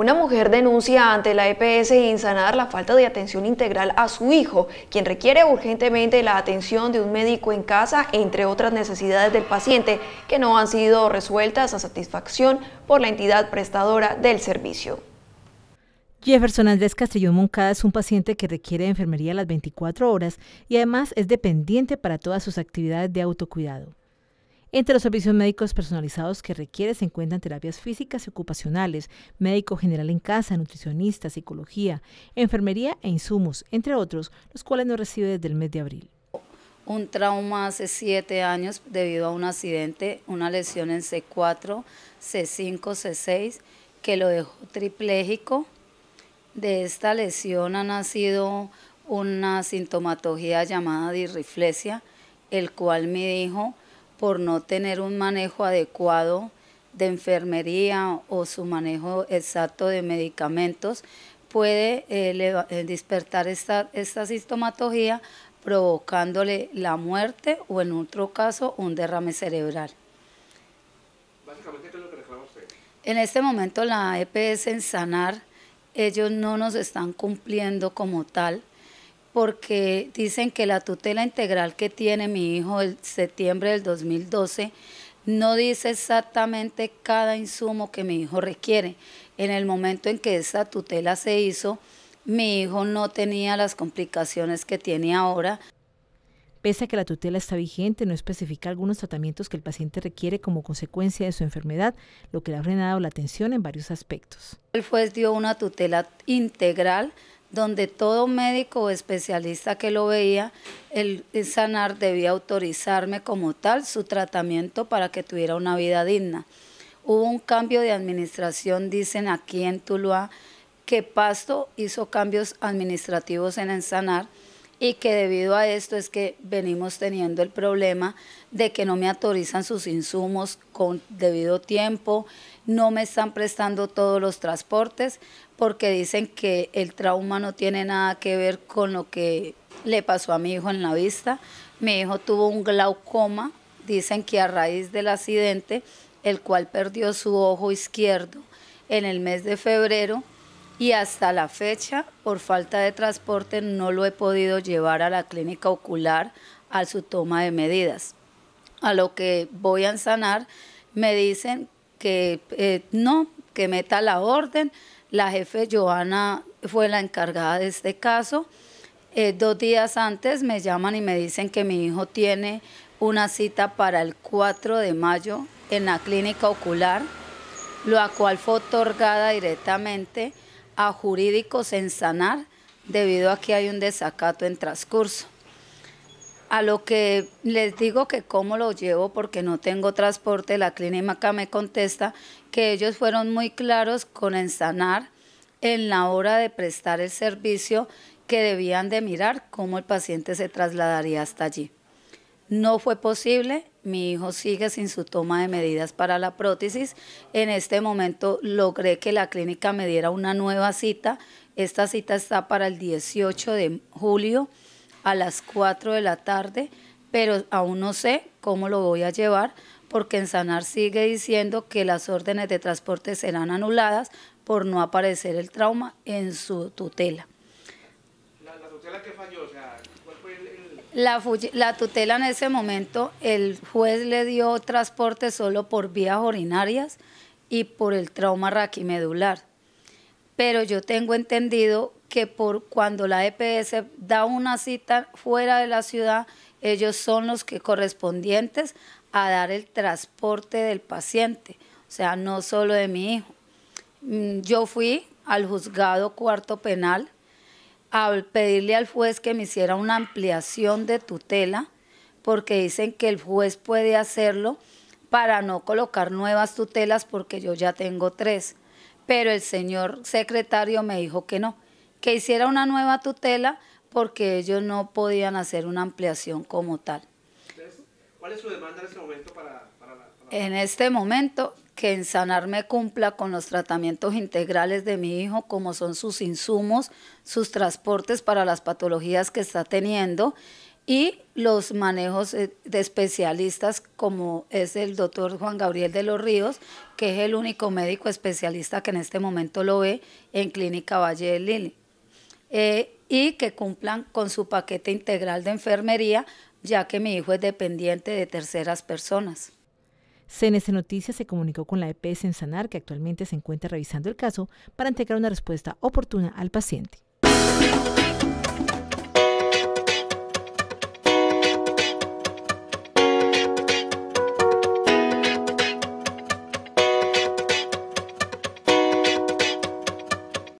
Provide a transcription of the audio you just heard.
Una mujer denuncia ante la EPS Insanar la falta de atención integral a su hijo, quien requiere urgentemente la atención de un médico en casa, entre otras necesidades del paciente que no han sido resueltas a satisfacción por la entidad prestadora del servicio. Jefferson Andrés Castellón Moncada es un paciente que requiere de enfermería las 24 horas y además es dependiente para todas sus actividades de autocuidado. Entre los servicios médicos personalizados que requiere se encuentran terapias físicas y ocupacionales, médico general en casa, nutricionista, psicología, enfermería e insumos, entre otros, los cuales no recibe desde el mes de abril. Un trauma hace siete años debido a un accidente, una lesión en C4, C5, C6, que lo dejó tripléjico. De esta lesión ha nacido una sintomatología llamada dirriflesia, el cual me dijo por no tener un manejo adecuado de enfermería o su manejo exacto de medicamentos, puede eh, eh, despertar esta, esta provocándole la muerte o en otro caso un derrame cerebral. Básicamente, es lo que En este momento la EPS en Sanar, ellos no nos están cumpliendo como tal porque dicen que la tutela integral que tiene mi hijo el septiembre del 2012 no dice exactamente cada insumo que mi hijo requiere. En el momento en que esa tutela se hizo, mi hijo no tenía las complicaciones que tiene ahora. Pese a que la tutela está vigente, no especifica algunos tratamientos que el paciente requiere como consecuencia de su enfermedad, lo que le ha frenado la atención en varios aspectos. El juez dio una tutela integral donde todo médico o especialista que lo veía, el sanar debía autorizarme como tal su tratamiento para que tuviera una vida digna. Hubo un cambio de administración, dicen aquí en Tuluá, que Pasto hizo cambios administrativos en el sanar y que debido a esto es que venimos teniendo el problema de que no me autorizan sus insumos con debido tiempo, no me están prestando todos los transportes porque dicen que el trauma no tiene nada que ver con lo que le pasó a mi hijo en la vista. Mi hijo tuvo un glaucoma, dicen que a raíz del accidente, el cual perdió su ojo izquierdo en el mes de febrero y hasta la fecha, por falta de transporte, no lo he podido llevar a la clínica ocular a su toma de medidas. A lo que voy a sanar, me dicen que eh, no, que meta la orden. La jefe Joana fue la encargada de este caso. Eh, dos días antes me llaman y me dicen que mi hijo tiene una cita para el 4 de mayo en la clínica ocular, lo cual fue otorgada directamente a jurídicos en sanar debido a que hay un desacato en transcurso. A lo que les digo que cómo lo llevo porque no tengo transporte, la clínica me contesta que ellos fueron muy claros con ensanar en la hora de prestar el servicio que debían de mirar cómo el paciente se trasladaría hasta allí. No fue posible, mi hijo sigue sin su toma de medidas para la prótesis. En este momento logré que la clínica me diera una nueva cita. Esta cita está para el 18 de julio a las 4 de la tarde, pero aún no sé cómo lo voy a llevar porque en Sanar sigue diciendo que las órdenes de transporte serán anuladas por no aparecer el trauma en su tutela. ¿La, tutela que falló? O sea, ¿cuál fue el, La, tutela en ese momento, el juez le dio transporte solo por vías ordinarias y por el trauma raquimedular. Pero yo tengo entendido que por cuando la EPS da una cita fuera de la ciudad, ellos son los que correspondientes a dar el transporte del paciente, o sea, no solo de mi hijo. Mm, yo fui al juzgado cuarto penal a pedirle al juez que me hiciera una ampliación de tutela, porque dicen que el juez puede hacerlo para no colocar nuevas tutelas porque yo ya tengo tres, pero el señor secretario me dijo que no que hiciera una nueva tutela porque ellos no podían hacer una ampliación como tal. ¿Cuál es su demanda en este momento para, la, En este momento, que en Sanarme cumpla con los tratamientos integrales de mi hijo, como son sus insumos, sus transportes para las patologías que está teniendo y los manejos eh, de especialistas como es el doctor Juan Gabriel de los Ríos, que es el único médico especialista que en este momento lo ve en Clínica Valle del Lili. Eh, y que cumplan con su paquete integral de enfermería, ya que mi hijo es dependiente de terceras personas. CNS Noticias se comunicó con la EPS en Sanar, que actualmente se encuentra revisando el caso, para entregar una respuesta oportuna al paciente.